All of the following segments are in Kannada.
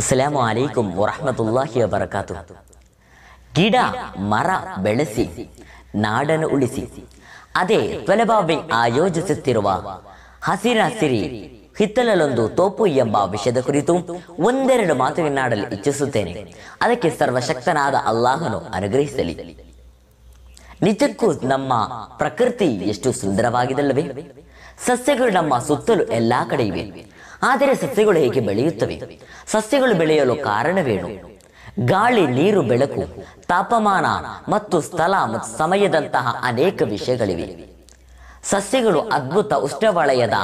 ಅಸ್ಸಲಾಮು ಅಲೈಕುಂ ವರಹಮತುಲ್ಲಾಹಿ ವಬರಕಾತು ಗಿಡ ಮರ ಬೆಳೆಸಿ ನಾಡನ್ನು ಉಳಿಸಿ ಅದೇ ತ್ವಲಬಾಬೆ ಆಯೋಜಿಸುತ್ತಿರುವ ಹಸಿರ ಹಸಿರಿ ಹಿತ್ತಲಲ್ಲೊಂದು ತೋಪು ಎಂಬ ವಿಷಯದ ಕುರಿತು ಒಂದೆರಡು ಮಾತುಗಳನ್ನಾಡಲು ಇಚ್ಛಿಸುತ್ತೇನೆ ಅದಕ್ಕೆ ಸರ್ವಶಕ್ತನಾದ ಅಲ್ಲಾಹನು ಅನುಗ್ರಹಿಸಲಿ ನಿಜಕ್ಕೂ ನಮ್ಮ ಪ್ರಕೃತಿ ಎಷ್ಟು ಸುಂದರವಾಗಿದಲ್ಲವೇ ಸಸ್ಯಗಳು ನಮ್ಮ ಸುತ್ತಲೂ ಎಲ್ಲಾ ಕಡೆ ಇವೆ ಆದರೆ ಸಸ್ಯಗಳು ಹೇಗೆ ಬೆಳೆಯುತ್ತವೆ ಸಸ್ಯಗಳು ಬೆಳೆಯಲು ಕಾರಣವೇನು ಗಾಳಿ ನೀರು ಬೆಳಕು ತಾಪಮಾನ ಮತ್ತು ಸ್ಥಳ ಮತ್ತು ಸಮಯದಂತಹ ಅನೇಕ ವಿಷಯಗಳಿವೆ ಸಸ್ಯಗಳು ಅದ್ಭುತ ಉಷ್ಣವಲಯದ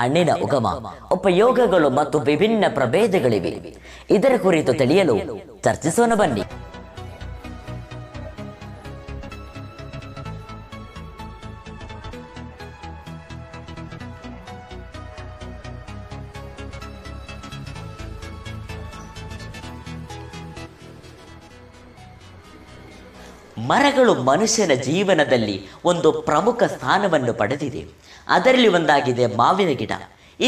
ಹಣ್ಣಿನ ಉಗಮ ಉಪಯೋಗಗಳು ಮತ್ತು ವಿಭಿನ್ನ ಪ್ರಭೇದಗಳಿವೆ ಇದರ ಕುರಿತು ತಿಳಿಯಲು ಚರ್ಚಿಸೋಣ ಬನ್ನಿ ಮರಗಳು ಮನುಷ್ಯನ ಜೀವನದಲ್ಲಿ ಒಂದು ಪ್ರಮುಖ ಸ್ಥಾನವನ್ನು ಪಡೆದಿದೆ ಅದರಲ್ಲಿ ಒಂದಾಗಿದೆ ಮಾವಿನ ಗಿಡ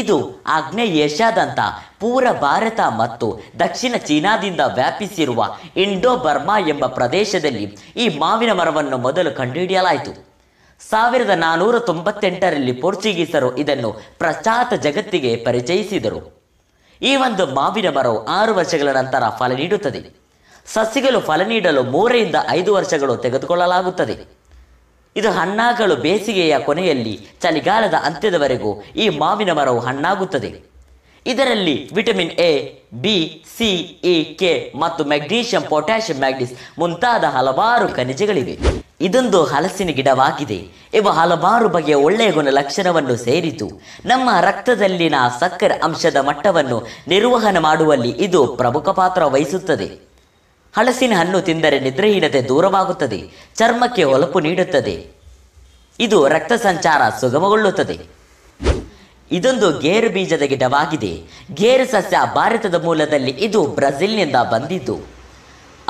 ಇದು ಆಗ್ನೇಯ ಏಷ್ಯಾದಂಥ ಪೂರ್ವ ಭಾರತ ಮತ್ತು ದಕ್ಷಿಣ ಚೀನಾದಿಂದ ವ್ಯಾಪಿಸಿರುವ ಇಂಡೋ ಬರ್ಮಾ ಎಂಬ ಪ್ರದೇಶದಲ್ಲಿ ಈ ಮಾವಿನ ಮರವನ್ನು ಮೊದಲು ಕಂಡುಹಿಡಿಯಲಾಯಿತು ಸಾವಿರದ ನಾನ್ನೂರ ತೊಂಬತ್ತೆಂಟರಲ್ಲಿ ಪೋರ್ಚುಗೀಸರು ಇದನ್ನು ಪ್ರಚಾತ ಜಗತ್ತಿಗೆ ಪರಿಚಯಿಸಿದರು ಈ ಒಂದು ಮಾವಿನ ಮರವು ಆರು ವರ್ಷಗಳ ನಂತರ ಫಲ ನೀಡುತ್ತದೆ ಸಸಿಗಳು ಫಲ ನೀಡಲು ಮೂರರಿಂದ ಐದು ವರ್ಷಗಳು ತೆಗೆದುಕೊಳ್ಳಲಾಗುತ್ತದೆ ಇದು ಹಣ್ಣಾಗಲು ಬೇಸಿಗೆಯ ಕೊನೆಯಲ್ಲಿ ಚಳಿಗಾಲದ ಅಂತ್ಯದವರೆಗೂ ಈ ಮಾವಿನ ಮರವು ಹಣ್ಣಾಗುತ್ತದೆ ಇದರಲ್ಲಿ vitamin A B C E K ಮತ್ತು ಮೆಗ್ನೀಷಿಯಂ ಪೊಟ್ಯಾಷಿಯಂ ಮ್ಯಾಗ್ನೀಸ್ ಮುಂತಾದ ಹಲವಾರು ಖನಿಜಗಳಿವೆ ಇದೊಂದು ಹಲಸಿನ ಗಿಡವಾಗಿದೆ ಇವು ಹಲವಾರು ಬಗೆಯ ಒಳ್ಳೆಯ ಗುಣ ಲಕ್ಷಣವನ್ನು ಸೇರಿತು ನಮ್ಮ ರಕ್ತದಲ್ಲಿನ ಸಕ್ಕರೆ ಅಂಶದ ಮಟ್ಟವನ್ನು ನಿರ್ವಹಣೆ ಮಾಡುವಲ್ಲಿ ಇದು ಪ್ರಮುಖ ಪಾತ್ರ ವಹಿಸುತ್ತದೆ ಹಲಸಿನ ಹಣ್ಣು ತಿಂದರೆ ನಿದ್ರೆಹೀನತೆ ದೂರವಾಗುತ್ತದೆ ಚರ್ಮಕ್ಕೆ ಒಲಪು ನೀಡುತ್ತದೆ ಇದು ರಕ್ತ ಸಂಚಾರ ಸುಗಮಗೊಳ್ಳುತ್ತದೆ ಇದೊಂದು ಗೇರು ಬೀಜದ ಗಿಡವಾಗಿದೆ ಗೇರು ಸಸ್ಯ ಭಾರತದ ಮೂಲದಲ್ಲಿ ಇದು ಬ್ರೆಜಿಲ್ನಿಂದ ಬಂದಿದ್ದು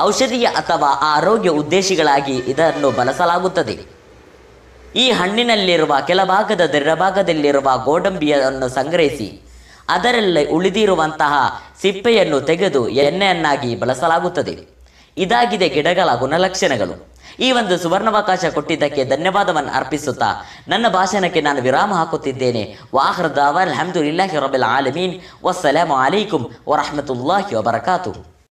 ಔಷಧೀಯ ಅಥವಾ ಆರೋಗ್ಯ ಉದ್ದೇಶಿಗಳಾಗಿ ಇದನ್ನು ಬಳಸಲಾಗುತ್ತದೆ ಈ ಹಣ್ಣಿನಲ್ಲಿರುವ ಕೆಲಭಾಗದ ದೃಢಭಾಗದಲ್ಲಿರುವ ಗೋಡಂಬಿಯನ್ನು ಸಂಗ್ರಹಿಸಿ ಅದರಲ್ಲೇ ಉಳಿದಿರುವಂತಹ ಸಿಪ್ಪೆಯನ್ನು ತೆಗೆದು ಎಣ್ಣೆಯನ್ನಾಗಿ ಬಳಸಲಾಗುತ್ತದೆ ಇದಾಗಿದೆ ಗಿಡಗಳ ಗುಣಲಕ್ಷಣಗಳು ಈ ಒಂದು ಸುವರ್ಣಾವಕಾಶ ಕೊಟ್ಟಿದ್ದಕ್ಕೆ ಧನ್ಯವಾದವನ್ನು ಅರ್ಪಿಸುತ್ತಾ ನನ್ನ ಭಾಷಣಕ್ಕೆ ನಾನು ವಿರಾಮ ಹಾಕುತ್ತಿದ್ದೇನೆ ಅವರ್ ದಾವನ್ ಇಲ್ಲಾಹಿ ರಬಿಲ್ ಆಲಮೀನ್ ವಸ್ಸಲಾಮು ಅಲೈಕುಂ ವರಹಮತುಲ್ಲಾಹಿ ವಬರಕಾತು